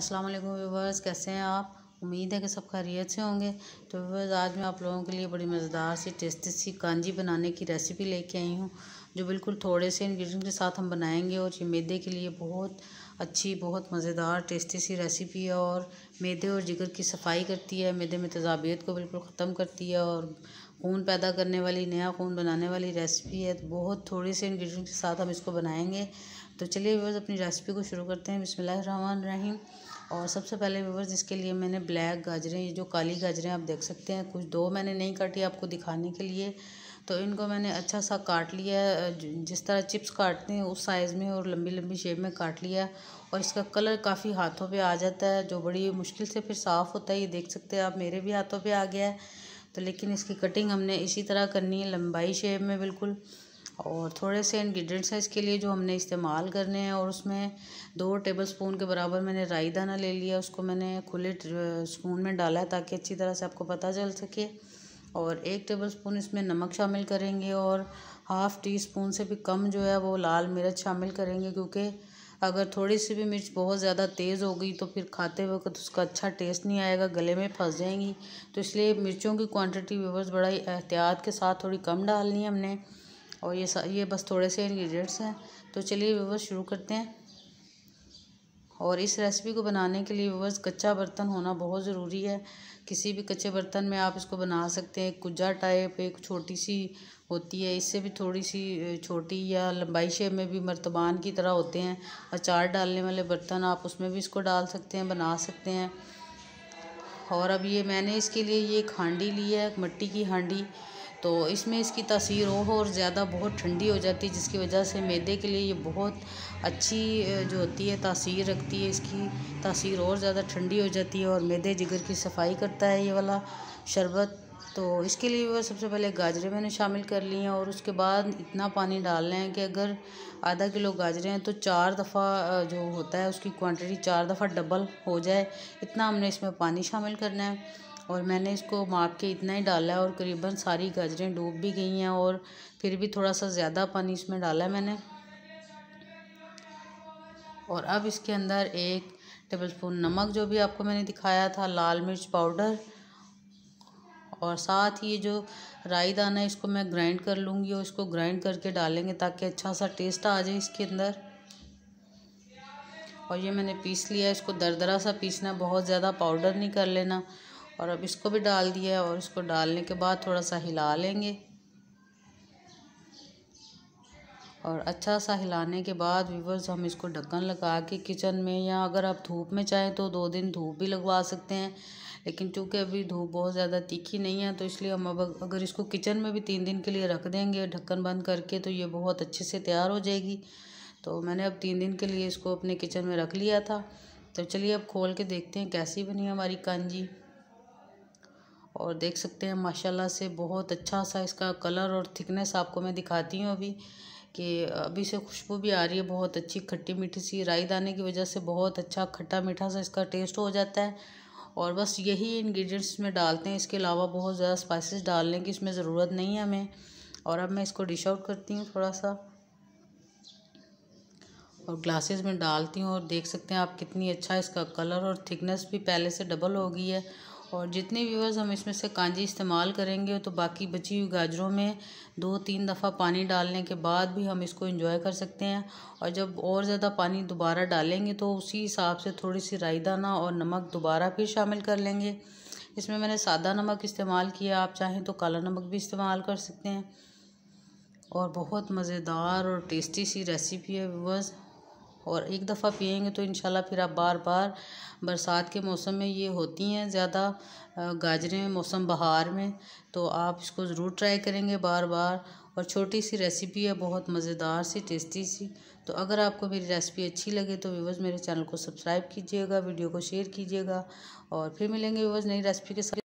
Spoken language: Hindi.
अस्सलाम वालेकुम व्यूवर्स कैसे हैं आप उम्मीद है कि सब खैरियत से होंगे तो व्यूवर्स आज मैं आप लोगों के लिए बड़ी मज़ेदार सी टेस्टी सी कांजी बनाने की रेसिपी लेके आई हूँ जो बिल्कुल थोड़े से इन्ग्रीडियंट के साथ हम बनाएंगे और ये मैदे के लिए बहुत अच्छी बहुत मज़ेदार टेस्टी सी रेसिपी है और मैदे और जिगर की सफाई करती है मैदे में तजाबियत को बिल्कुल ख़त्म करती है और खून पैदा करने वाली नया खून बनाने वाली रेसिपी है तो बहुत थोड़ी सी इन्ग्रीडियंट के साथ हम इसको बनाएंगे तो चलिए व्यवर्स अपनी रेसिपी को शुरू करते हैं बिसमान रहीम और सबसे पहले व्यवर्स इसके लिए मैंने ब्लैक गाजरें ये जो काली गाजरें आप देख सकते हैं कुछ दो मैंने नहीं काटी आपको दिखाने के लिए तो इनको मैंने अच्छा सा काट लिया जिस तरह चिप्स काटते हैं उस साइज़ में और लंबी लंबी शेप में काट लिया और इसका कलर काफ़ी हाथों पे आ जाता है जो बड़ी मुश्किल से फिर साफ़ होता है ये देख सकते हैं आप मेरे भी हाथों पे आ गया है तो लेकिन इसकी कटिंग हमने इसी तरह करनी है लंबाई शेप में बिल्कुल और थोड़े से इन्ग्रीडियंट्स हैं इसके लिए जो हमने इस्तेमाल करने हैं और उसमें दो टेबल स्पून के बराबर मैंने राई दाना ले लिया उसको मैंने खुले स्पून में डाला है ताकि अच्छी तरह से आपको पता चल सके और एक टेबल स्पून इसमें नमक शामिल करेंगे और हाफ़ टी स्पून से भी कम जो है वो लाल मिर्च शामिल करेंगे क्योंकि अगर थोड़ी सी भी मिर्च बहुत ज़्यादा तेज़ हो गई तो फिर खाते वक्त उसका अच्छा टेस्ट नहीं आएगा गले में फंस जाएंगी तो इसलिए मिर्चों की क्वांटिटी व्यवर्स बड़ा ही एहतियात के साथ थोड़ी कम डालनी है हमने और ये ये बस थोड़े से इन्ग्रीडियंट्स हैं तो चलिए व्यवर्स शुरू करते हैं और इस रेसिपी को बनाने के लिए बस कच्चा बर्तन होना बहुत ज़रूरी है किसी भी कच्चे बर्तन में आप इसको बना सकते हैं कुजा टाइप एक छोटी सी होती है इससे भी थोड़ी सी छोटी या लंबाई शेप में भी मर्तबान की तरह होते हैं अचार डालने वाले बर्तन आप उसमें भी इसको डाल सकते हैं बना सकते हैं और अब ये मैंने इसके लिए ये एक हांडी ली है मिट्टी की हांडी तो इसमें इसकी तासीर और ज़्यादा बहुत ठंडी हो जाती है जिसकी वजह से मैदे के लिए ये बहुत अच्छी जो होती है तासीर रखती है इसकी तासीर और ज़्यादा ठंडी हो जाती है और मैदे जिगर की सफाई करता है ये वाला शरबत तो इसके लिए वह सबसे पहले गाजरे मैंने शामिल कर ली हैं और उसके बाद इतना पानी डाल रहे हैं कि अगर आधा किलो गाजरे हैं तो चार दफ़ा जो होता है उसकी क्वांटिटी चार दफ़ा डबल हो जाए इतना हमने इसमें पानी शामिल करना है और मैंने इसको माप के इतना ही डाला है और करीबन सारी गाजरें डूब भी गई हैं और फिर भी थोड़ा सा ज़्यादा पानी इसमें डाला है मैंने और अब इसके अंदर एक टेबलस्पून नमक जो भी आपको मैंने दिखाया था लाल मिर्च पाउडर और साथ ही ये जो राई दाना है इसको मैं ग्राइंड कर लूँगी और इसको ग्राइंड करके डालेंगे ताकि अच्छा सा टेस्ट आ जाए इसके अंदर और ये मैंने पीस लिया इसको दरदरा सा पीसना बहुत ज़्यादा पाउडर नहीं कर लेना और अब इसको भी डाल दिया और इसको डालने के बाद थोड़ा सा हिला लेंगे और अच्छा सा हिलाने के बाद व्यूवर्स हम इसको ढक्कन लगा के किचन में या अगर आप धूप में चाहें तो दो दिन धूप भी लगवा सकते हैं लेकिन चूंकि अभी धूप बहुत ज़्यादा तीखी नहीं है तो इसलिए हम अब अगर इसको किचन में भी तीन दिन के लिए रख देंगे ढक्कन बंद करके तो ये बहुत अच्छे से तैयार हो जाएगी तो मैंने अब तीन दिन के लिए इसको अपने किचन में रख लिया था तो चलिए अब खोल के देखते हैं कैसी बनी हमारी कांजी और देख सकते हैं माशाल्लाह से बहुत अच्छा सा इसका कलर और थिकनेस आपको मैं दिखाती हूँ अभी कि अभी से खुशबू भी आ रही है बहुत अच्छी खट्टी मीठी सी राई दाने की वजह से बहुत अच्छा खट्टा मीठा सा इसका टेस्ट हो जाता है और बस यही इंग्रेडिएंट्स में डालते हैं इसके अलावा बहुत ज़्यादा स्पाइसिस डालने की इसमें ज़रूरत नहीं है हमें और अब मैं इसको डिश आउट करती हूँ थोड़ा सा और ग्लासेस में डालती हूँ और देख सकते हैं आप कितनी अच्छा इसका कलर और थिकनेस भी पहले से डबल हो गई है और जितने व्यूवर्स हम इसमें से कांजी इस्तेमाल करेंगे तो बाकी बची हुई गाजरों में दो तीन दफ़ा पानी डालने के बाद भी हम इसको इंजॉय कर सकते हैं और जब और ज़्यादा पानी दोबारा डालेंगे तो उसी हिसाब से थोड़ी सी राई दाना और नमक दोबारा फिर शामिल कर लेंगे इसमें मैंने सादा नमक इस्तेमाल किया आप चाहें तो काला नमक भी इस्तेमाल कर सकते हैं और बहुत मज़ेदार और टेस्टी सी रेसिपी है व्यूवर्स और एक दफ़ा पियेंगे तो इंशाल्लाह फिर आप बार बार बरसात के मौसम में ये होती हैं ज़्यादा गाजरें मौसम बहार में तो आप इसको ज़रूर ट्राई करेंगे बार बार और छोटी सी रेसिपी है बहुत मज़ेदार सी टेस्टी सी तो अगर आपको मेरी रेसिपी अच्छी लगे तो व्यूवर्स मेरे चैनल को सब्सक्राइब कीजिएगा वीडियो को शेयर कीजिएगा और फिर मिलेंगे व्यूवर्स नई रेसिपी के साथ